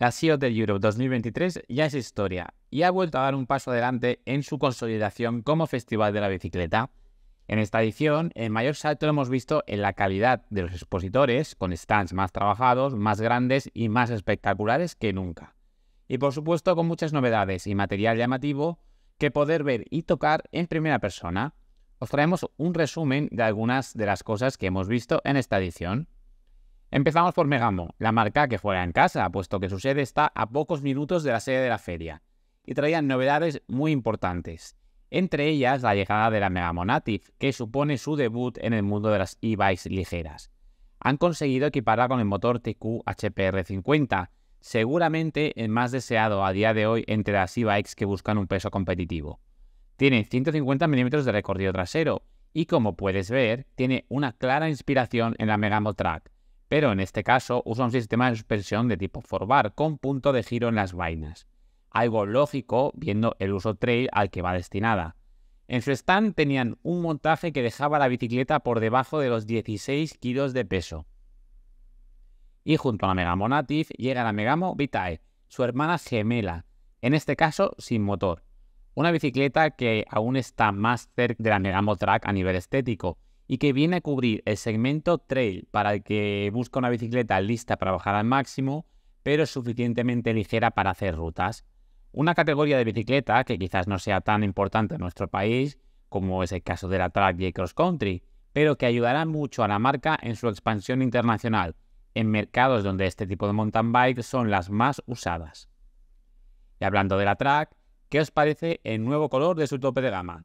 La CEO del Europe 2023 ya es historia y ha vuelto a dar un paso adelante en su consolidación como Festival de la Bicicleta. En esta edición, el mayor salto lo hemos visto en la calidad de los expositores, con stands más trabajados, más grandes y más espectaculares que nunca. Y por supuesto con muchas novedades y material llamativo que poder ver y tocar en primera persona. Os traemos un resumen de algunas de las cosas que hemos visto en esta edición. Empezamos por Megamo, la marca que fuera en casa, puesto que su sede está a pocos minutos de la sede de la feria, y traían novedades muy importantes, entre ellas la llegada de la Megamo Native, que supone su debut en el mundo de las e-bikes ligeras. Han conseguido equiparla con el motor TQ HPR50, seguramente el más deseado a día de hoy entre las e-bikes que buscan un peso competitivo. Tiene 150 mm de recorrido trasero y como puedes ver, tiene una clara inspiración en la Megamo Track, pero en este caso usa un sistema de suspensión de tipo forbar con punto de giro en las vainas, algo lógico viendo el uso trail al que va destinada. En su stand tenían un montaje que dejaba la bicicleta por debajo de los 16 kilos de peso. Y junto a la Megamo Native llega la Megamo Vitae, su hermana gemela, en este caso sin motor. Una bicicleta que aún está más cerca de la Megamo Track a nivel estético, y que viene a cubrir el segmento trail para el que busca una bicicleta lista para bajar al máximo, pero suficientemente ligera para hacer rutas. Una categoría de bicicleta que quizás no sea tan importante en nuestro país, como es el caso de la track y cross country, pero que ayudará mucho a la marca en su expansión internacional, en mercados donde este tipo de mountain bike son las más usadas. Y hablando de la track, ¿qué os parece el nuevo color de su tope de gama?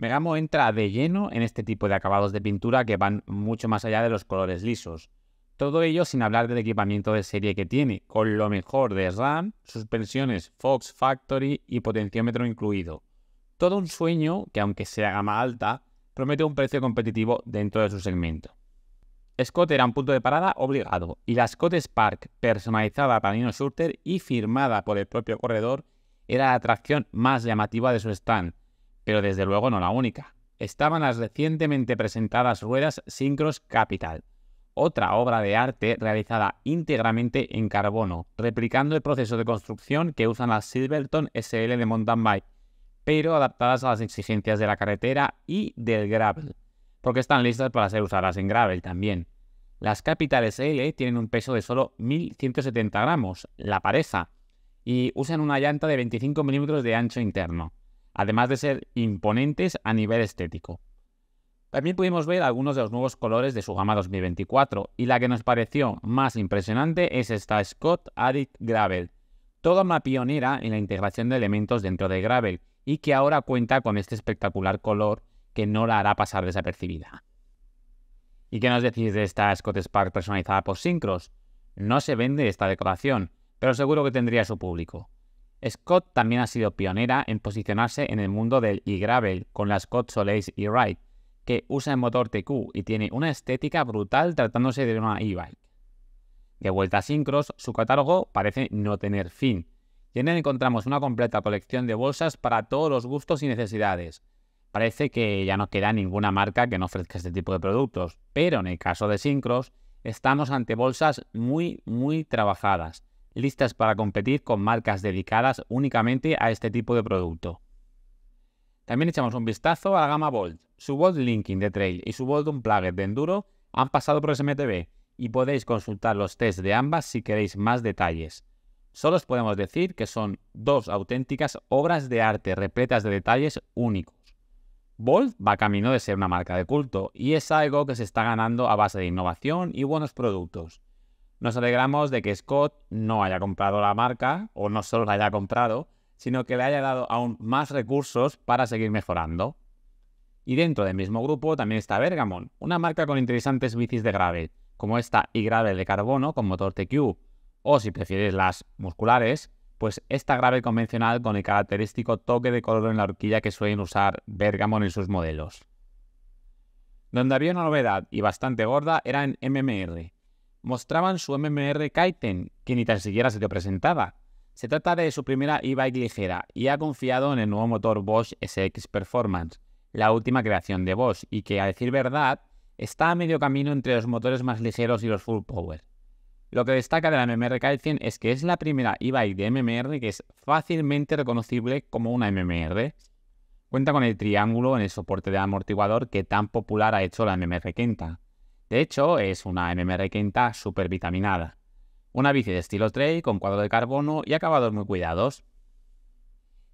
Megamo entra de lleno en este tipo de acabados de pintura que van mucho más allá de los colores lisos. Todo ello sin hablar del equipamiento de serie que tiene, con lo mejor de RAM, suspensiones Fox Factory y potenciómetro incluido. Todo un sueño que, aunque sea gama alta, promete un precio competitivo dentro de su segmento. Scott era un punto de parada obligado, y la Scott Spark, personalizada para Nino Surter y firmada por el propio corredor, era la atracción más llamativa de su stand, pero desde luego no la única. Estaban las recientemente presentadas ruedas Syncros Capital, otra obra de arte realizada íntegramente en carbono, replicando el proceso de construcción que usan las Silverton SL de mountain bike, pero adaptadas a las exigencias de la carretera y del gravel, porque están listas para ser usadas en gravel también. Las Capital SL tienen un peso de solo 1170 gramos, la pareja, y usan una llanta de 25 milímetros de ancho interno además de ser imponentes a nivel estético. También pudimos ver algunos de los nuevos colores de su gama 2024 y la que nos pareció más impresionante es esta Scott Addict Gravel, toda una pionera en la integración de elementos dentro de Gravel y que ahora cuenta con este espectacular color que no la hará pasar desapercibida. ¿Y qué nos decís de esta Scott Spark personalizada por Syncros? No se vende esta decoración, pero seguro que tendría su público. Scott también ha sido pionera en posicionarse en el mundo del e-gravel con la Scott Soleil e-Ride, que usa el motor TQ y tiene una estética brutal tratándose de una e-bike. De vuelta a Syncros, su catálogo parece no tener fin, y en él encontramos una completa colección de bolsas para todos los gustos y necesidades. Parece que ya no queda ninguna marca que no ofrezca este tipo de productos, pero en el caso de Syncros, estamos ante bolsas muy, muy trabajadas, listas para competir con marcas dedicadas únicamente a este tipo de producto. También echamos un vistazo a la gama Volt. Su Bolt Linking de Trail y su Bolt Unplugged de Enduro han pasado por SMTB y podéis consultar los tests de ambas si queréis más detalles. Solo os podemos decir que son dos auténticas obras de arte repletas de detalles únicos. Bolt va camino de ser una marca de culto y es algo que se está ganando a base de innovación y buenos productos. Nos alegramos de que Scott no haya comprado la marca, o no solo la haya comprado, sino que le haya dado aún más recursos para seguir mejorando. Y dentro del mismo grupo también está Bergamon, una marca con interesantes bicis de gravel, como esta y gravel de carbono con motor TQ, o si prefieres las musculares, pues esta gravel convencional con el característico toque de color en la horquilla que suelen usar Bergamon en sus modelos. Donde había una novedad y bastante gorda era en MMR, mostraban su MMR Kaiten, que ni tan siquiera se te presentaba. Se trata de su primera e-bike ligera y ha confiado en el nuevo motor Bosch SX Performance, la última creación de Bosch, y que, a decir verdad, está a medio camino entre los motores más ligeros y los full power. Lo que destaca de la MMR Kaiten es que es la primera e-bike de MMR que es fácilmente reconocible como una MMR. Cuenta con el triángulo en el soporte de amortiguador que tan popular ha hecho la MMR Kenta de hecho, es una MMR-Quinta vitaminada. Una bici de estilo trail con cuadro de carbono y acabados muy cuidados.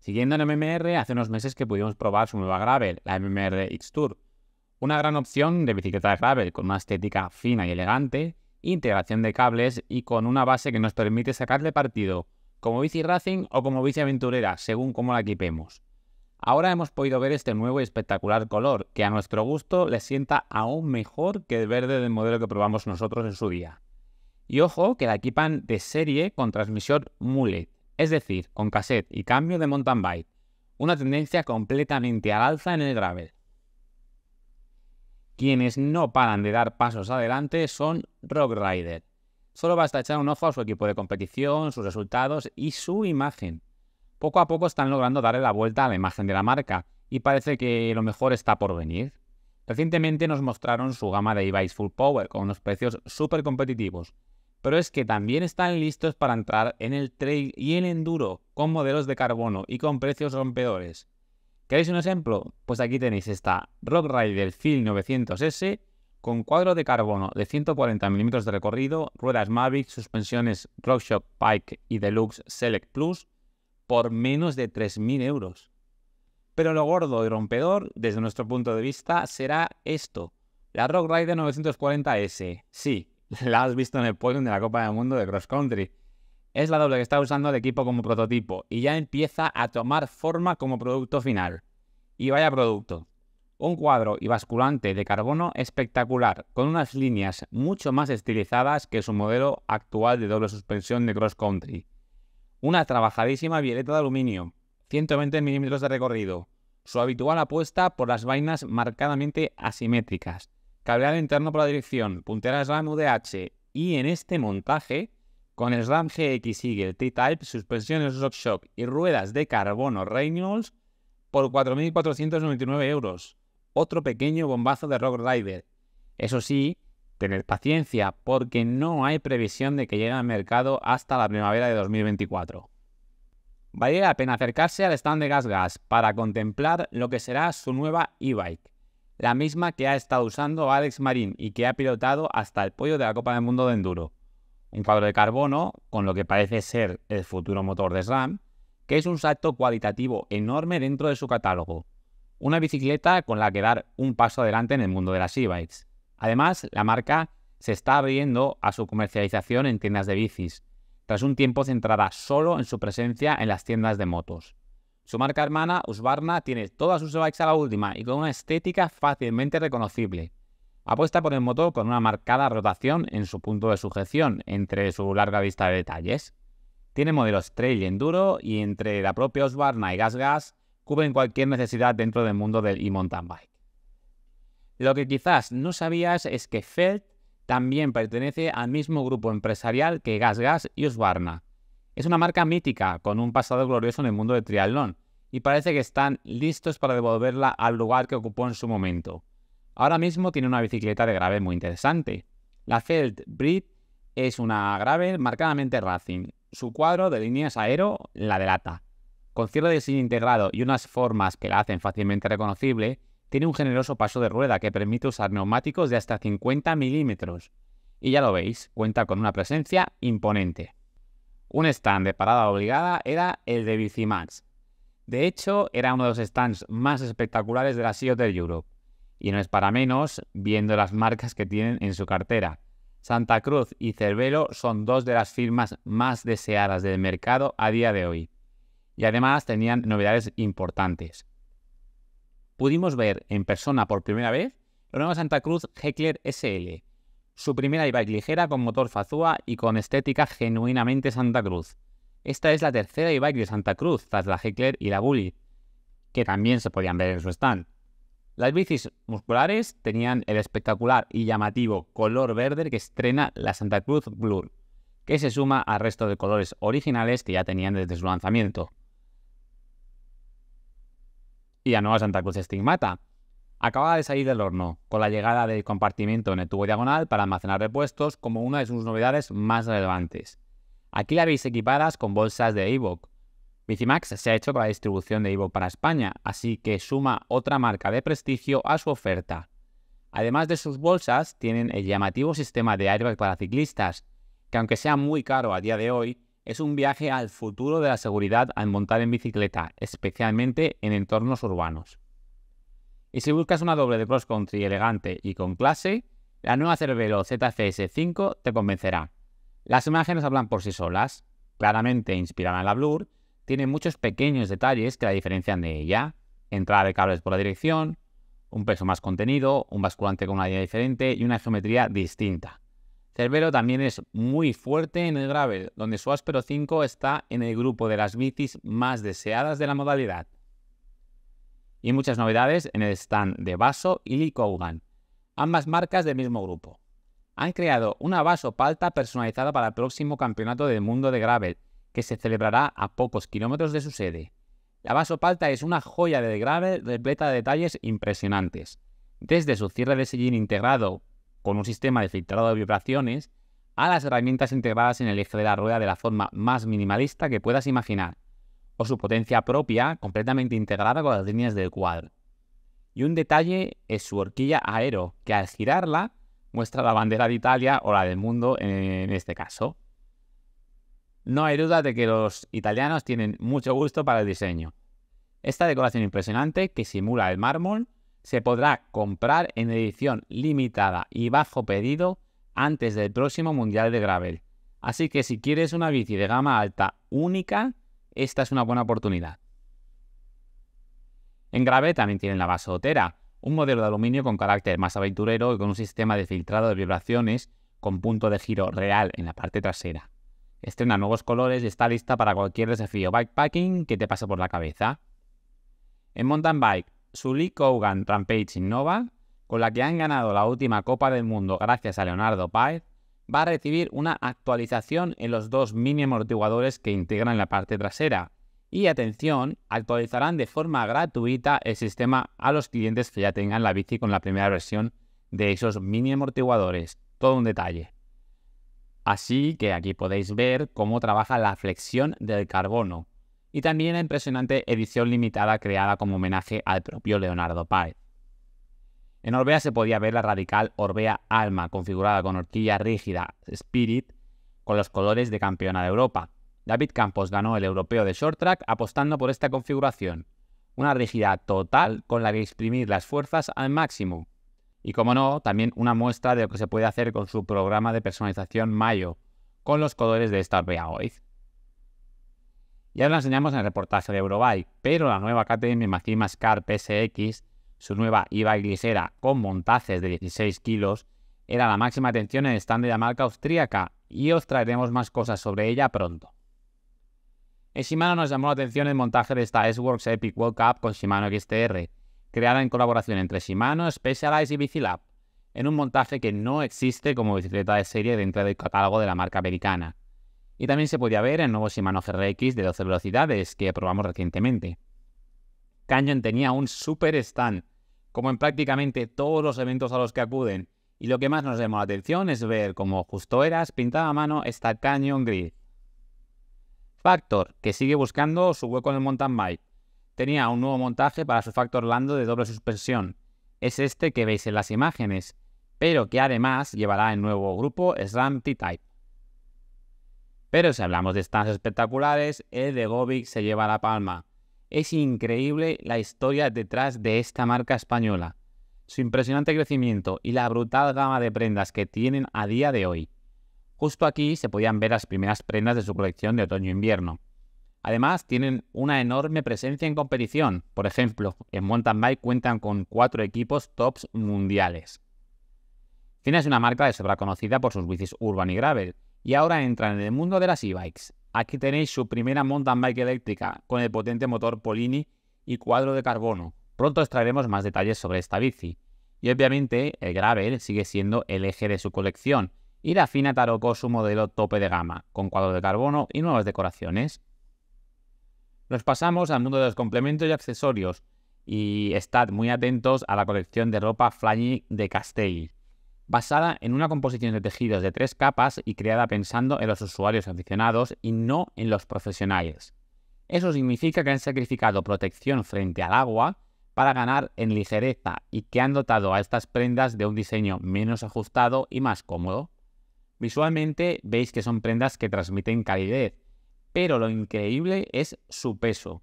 Siguiendo en MMR, hace unos meses que pudimos probar su nueva gravel, la MMR X-Tour. Una gran opción de bicicleta de gravel con una estética fina y elegante, integración de cables y con una base que nos permite sacarle partido, como bici racing o como bici aventurera, según cómo la equipemos. Ahora hemos podido ver este nuevo y espectacular color, que a nuestro gusto le sienta aún mejor que el verde del modelo que probamos nosotros en su día. Y ojo que la equipan de serie con transmisión mullet, es decir, con cassette y cambio de mountain bike, una tendencia completamente al alza en el gravel. Quienes no paran de dar pasos adelante son Rock Rider. Solo basta echar un ojo a su equipo de competición, sus resultados y su imagen poco a poco están logrando darle la vuelta a la imagen de la marca y parece que lo mejor está por venir. Recientemente nos mostraron su gama de device full power con unos precios súper competitivos, pero es que también están listos para entrar en el trail y el enduro con modelos de carbono y con precios rompedores. ¿Queréis un ejemplo? Pues aquí tenéis esta Rock del Phil 900S con cuadro de carbono de 140 mm de recorrido, ruedas Mavic, suspensiones RockShox Pike y Deluxe Select Plus, por menos de 3.000 euros. Pero lo gordo y rompedor, desde nuestro punto de vista, será esto. La Rock Rider 940S. Sí, la has visto en el podium de la Copa del Mundo de Cross Country. Es la doble que está usando el equipo como prototipo y ya empieza a tomar forma como producto final. Y vaya producto. Un cuadro y basculante de carbono espectacular, con unas líneas mucho más estilizadas que su modelo actual de doble suspensión de cross country una trabajadísima violeta de aluminio, 120 mm de recorrido. Su habitual apuesta por las vainas marcadamente asimétricas. Cableado interno por la dirección, puntera SRAM UDH y en este montaje, con el SRAM GX Eagle T-Type, suspensiones shock y ruedas de carbono Reynolds por 4.499 euros. Otro pequeño bombazo de Rock Rider. Eso sí, tener paciencia porque no hay previsión de que llegue al mercado hasta la primavera de 2024. Vale la pena acercarse al stand de GasGas Gas para contemplar lo que será su nueva e-bike, la misma que ha estado usando Alex Marín y que ha pilotado hasta el pollo de la Copa del Mundo de Enduro. Un cuadro de carbono, con lo que parece ser el futuro motor de SRAM, que es un salto cualitativo enorme dentro de su catálogo. Una bicicleta con la que dar un paso adelante en el mundo de las e-bikes. Además, la marca se está abriendo a su comercialización en tiendas de bicis, tras un tiempo centrada solo en su presencia en las tiendas de motos. Su marca hermana, Usbarna, tiene todas sus bikes a la última y con una estética fácilmente reconocible. Apuesta por el motor con una marcada rotación en su punto de sujeción, entre su larga vista de detalles. Tiene modelos trail y enduro y entre la propia Usbarna y Gas Gas cubren cualquier necesidad dentro del mundo del e-mountain bike. Lo que quizás no sabías es que FELT también pertenece al mismo grupo empresarial que GASGAS Gas y Osbarna. Es una marca mítica, con un pasado glorioso en el mundo del triatlón, y parece que están listos para devolverla al lugar que ocupó en su momento. Ahora mismo tiene una bicicleta de gravel muy interesante. La FELT Breed es una gravel marcadamente racing. Su cuadro de líneas aero la delata. Con cierre de diseño integrado y unas formas que la hacen fácilmente reconocible, tiene un generoso paso de rueda que permite usar neumáticos de hasta 50 milímetros. Y ya lo veis, cuenta con una presencia imponente. Un stand de parada obligada era el de Bicimax. De hecho, era uno de los stands más espectaculares de la SEO del Europe. Y no es para menos viendo las marcas que tienen en su cartera. Santa Cruz y Cervelo son dos de las firmas más deseadas del mercado a día de hoy. Y además tenían novedades importantes pudimos ver en persona por primera vez la nueva Santa Cruz Heckler SL, su primera e-bike ligera con motor Fazua y con estética genuinamente Santa Cruz. Esta es la tercera e-bike de Santa Cruz, tras la Heckler y la Bully, que también se podían ver en su stand. Las bicis musculares tenían el espectacular y llamativo color verde que estrena la Santa Cruz Blue, que se suma al resto de colores originales que ya tenían desde su lanzamiento y la nueva Santa Cruz Estigmata. Acaba de salir del horno con la llegada del compartimiento en el tubo diagonal para almacenar repuestos como una de sus novedades más relevantes. Aquí la veis equipadas con bolsas de Evoc. Bicimax se ha hecho para la distribución de Evoc para España, así que suma otra marca de prestigio a su oferta. Además de sus bolsas, tienen el llamativo sistema de airbag para ciclistas, que aunque sea muy caro a día de hoy, es un viaje al futuro de la seguridad al montar en bicicleta, especialmente en entornos urbanos. Y si buscas una doble de cross country elegante y con clase, la nueva Cervelo ZFS5 te convencerá. Las imágenes hablan por sí solas, claramente inspirada en la Blur, tiene muchos pequeños detalles que la diferencian de ella, entrada de cables por la dirección, un peso más contenido, un basculante con una línea diferente y una geometría distinta. Cerbero también es muy fuerte en el gravel, donde su áspero 5 está en el grupo de las bicis más deseadas de la modalidad. Y muchas novedades en el stand de Vaso y Lee ambas marcas del mismo grupo. Han creado una Vaso Palta personalizada para el próximo Campeonato del Mundo de Gravel, que se celebrará a pocos kilómetros de su sede. La Vaso Palta es una joya de gravel repleta de detalles impresionantes, desde su cierre de sillín integrado con un sistema de filtrado de vibraciones a las herramientas integradas en el eje de la rueda de la forma más minimalista que puedas imaginar, o su potencia propia completamente integrada con las líneas del cuadro. Y un detalle es su horquilla aero, que al girarla muestra la bandera de Italia o la del mundo en este caso. No hay duda de que los italianos tienen mucho gusto para el diseño. Esta decoración impresionante que simula el mármol se podrá comprar en edición limitada y bajo pedido antes del próximo Mundial de Gravel. Así que si quieres una bici de gama alta única, esta es una buena oportunidad. En Gravel también tienen la basotera, un modelo de aluminio con carácter más aventurero y con un sistema de filtrado de vibraciones con punto de giro real en la parte trasera. Estrena nuevos colores y está lista para cualquier desafío bikepacking que te pase por la cabeza. En mountain bike Sully Kogan Rampage Innova, con la que han ganado la última Copa del Mundo gracias a Leonardo Páez, va a recibir una actualización en los dos mini amortiguadores que integran la parte trasera. Y atención, actualizarán de forma gratuita el sistema a los clientes que ya tengan la bici con la primera versión de esos mini amortiguadores. Todo un detalle. Así que aquí podéis ver cómo trabaja la flexión del carbono, y también la impresionante edición limitada creada como homenaje al propio Leonardo Páez. En Orbea se podía ver la radical Orbea Alma, configurada con horquilla rígida Spirit, con los colores de campeona de Europa. David Campos ganó el europeo de short track apostando por esta configuración, una rigidez total con la que exprimir las fuerzas al máximo. Y como no, también una muestra de lo que se puede hacer con su programa de personalización Mayo, con los colores de esta Orbea Oiz. Ya lo enseñamos en el reportaje de Eurobike, pero la nueva KTM Maxima Scar PSX, su nueva e-bike ligera con montajes de 16 kilos, era la máxima atención en el stand de la marca austríaca y os traeremos más cosas sobre ella pronto. En Shimano nos llamó la atención el montaje de esta S-Works Epic World Cup con Shimano XTR, creada en colaboración entre Shimano, Specialized y Bicilab, en un montaje que no existe como bicicleta de serie dentro del catálogo de la marca americana. Y también se podía ver el nuevo Shimano RX de 12 velocidades que probamos recientemente. Canyon tenía un super stand, como en prácticamente todos los eventos a los que acuden, y lo que más nos llamó la atención es ver cómo justo eras pintada a mano esta Canyon Grid. Factor, que sigue buscando su hueco en el mountain bike, tenía un nuevo montaje para su Factor Lando de doble suspensión. Es este que veis en las imágenes, pero que además llevará el nuevo grupo SRAM T-Type. Pero si hablamos de stands espectaculares, el de Gobi se lleva la palma. Es increíble la historia detrás de esta marca española, su impresionante crecimiento y la brutal gama de prendas que tienen a día de hoy. Justo aquí se podían ver las primeras prendas de su colección de otoño-invierno. Además, tienen una enorme presencia en competición. Por ejemplo, en mountain bike cuentan con cuatro equipos tops mundiales. Fina es una marca de sobra conocida por sus bicis urban y gravel, y ahora entran en el mundo de las e-bikes. Aquí tenéis su primera mountain bike eléctrica con el potente motor Polini y cuadro de carbono. Pronto os traeremos más detalles sobre esta bici. Y obviamente el Gravel sigue siendo el eje de su colección y la Fina tarocó su modelo tope de gama, con cuadro de carbono y nuevas decoraciones. Nos pasamos al mundo de los complementos y accesorios y estad muy atentos a la colección de ropa Flying de Castell basada en una composición de tejidos de tres capas y creada pensando en los usuarios aficionados y no en los profesionales. Eso significa que han sacrificado protección frente al agua para ganar en ligereza y que han dotado a estas prendas de un diseño menos ajustado y más cómodo. Visualmente veis que son prendas que transmiten calidez, pero lo increíble es su peso.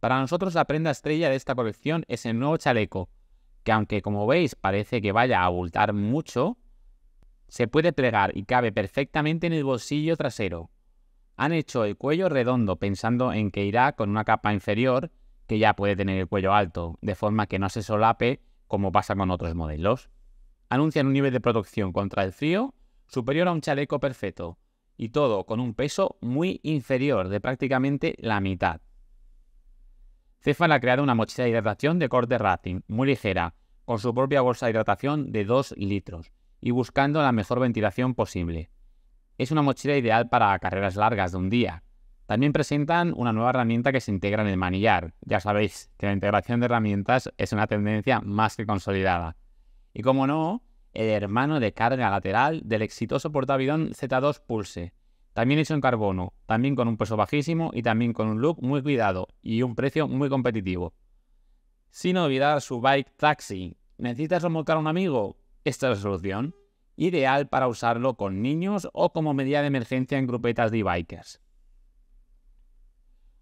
Para nosotros la prenda estrella de esta colección es el nuevo chaleco, que aunque como veis parece que vaya a abultar mucho, se puede plegar y cabe perfectamente en el bolsillo trasero. Han hecho el cuello redondo pensando en que irá con una capa inferior que ya puede tener el cuello alto, de forma que no se solape como pasa con otros modelos. Anuncian un nivel de protección contra el frío superior a un chaleco perfecto, y todo con un peso muy inferior de prácticamente la mitad. Cefal ha creado una mochila de hidratación de corte Racing, muy ligera, con su propia bolsa de hidratación de 2 litros y buscando la mejor ventilación posible. Es una mochila ideal para carreras largas de un día. También presentan una nueva herramienta que se integra en el manillar. Ya sabéis que la integración de herramientas es una tendencia más que consolidada. Y como no, el hermano de carga lateral del exitoso portavidón Z2 Pulse. También hecho en carbono, también con un peso bajísimo y también con un look muy cuidado y un precio muy competitivo sin olvidar su bike taxi. ¿Necesitas remolcar a un amigo? Esta es la solución. Ideal para usarlo con niños o como medida de emergencia en grupetas de bikers.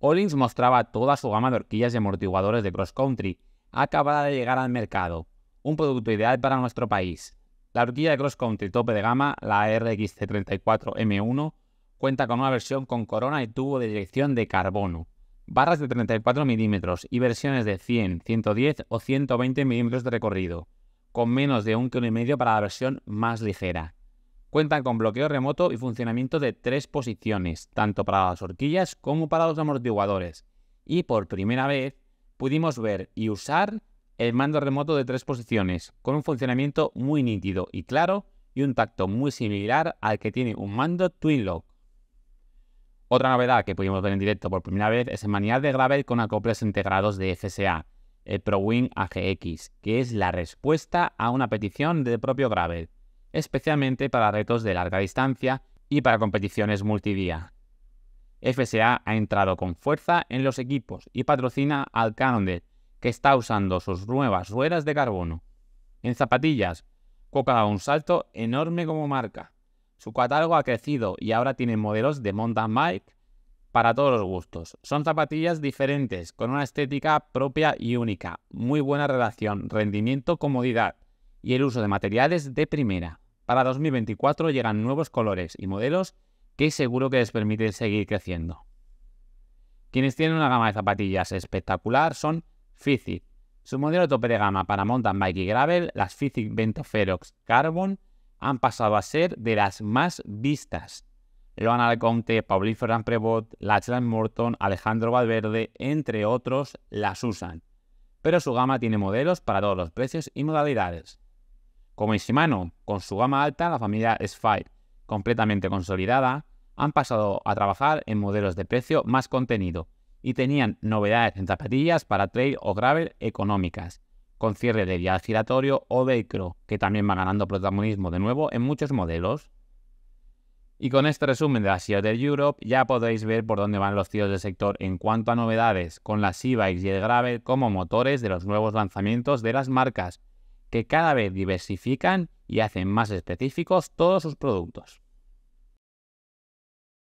Ollins mostraba toda su gama de horquillas y amortiguadores de cross country, acabada de llegar al mercado. Un producto ideal para nuestro país. La horquilla de cross country tope de gama, la RXC34M1, cuenta con una versión con corona y tubo de dirección de carbono, barras de 34 mm y versiones de 100, 110 o 120 mm de recorrido, con menos de un kilo y medio para la versión más ligera. Cuentan con bloqueo remoto y funcionamiento de tres posiciones, tanto para las horquillas como para los amortiguadores. Y por primera vez pudimos ver y usar el mando remoto de tres posiciones, con un funcionamiento muy nítido y claro y un tacto muy similar al que tiene un mando Twinlock. Otra novedad que pudimos ver en directo por primera vez es el manual de Gravel con acoples integrados de FSA, el ProWin AGX, que es la respuesta a una petición del propio Gravel, especialmente para retos de larga distancia y para competiciones multidía. FSA ha entrado con fuerza en los equipos y patrocina al Cannondale, que está usando sus nuevas ruedas de carbono. En zapatillas, Coca da un salto enorme como marca. Su catálogo ha crecido y ahora tienen modelos de mountain bike para todos los gustos. Son zapatillas diferentes, con una estética propia y única, muy buena relación, rendimiento, comodidad y el uso de materiales de primera. Para 2024 llegan nuevos colores y modelos que seguro que les permiten seguir creciendo. Quienes tienen una gama de zapatillas espectacular son Fizik. Su modelo de tope de gama para mountain bike y gravel, las Fizik Vento Ferox Carbon, han pasado a ser de las más vistas. Loan Alconte, Paulíferan Ferran Prevot, Lachlan Morton, Alejandro Valverde, entre otros, las usan. Pero su gama tiene modelos para todos los precios y modalidades. Como Ishimano, con su gama alta, la familia S5, completamente consolidada, han pasado a trabajar en modelos de precio más contenido y tenían novedades en zapatillas para trail o gravel económicas, con cierre de vía giratorio o velcro, que también va ganando protagonismo de nuevo en muchos modelos. Y con este resumen de la Seattle del Europe ya podéis ver por dónde van los tiros del sector en cuanto a novedades con las e-bikes y el gravel como motores de los nuevos lanzamientos de las marcas, que cada vez diversifican y hacen más específicos todos sus productos.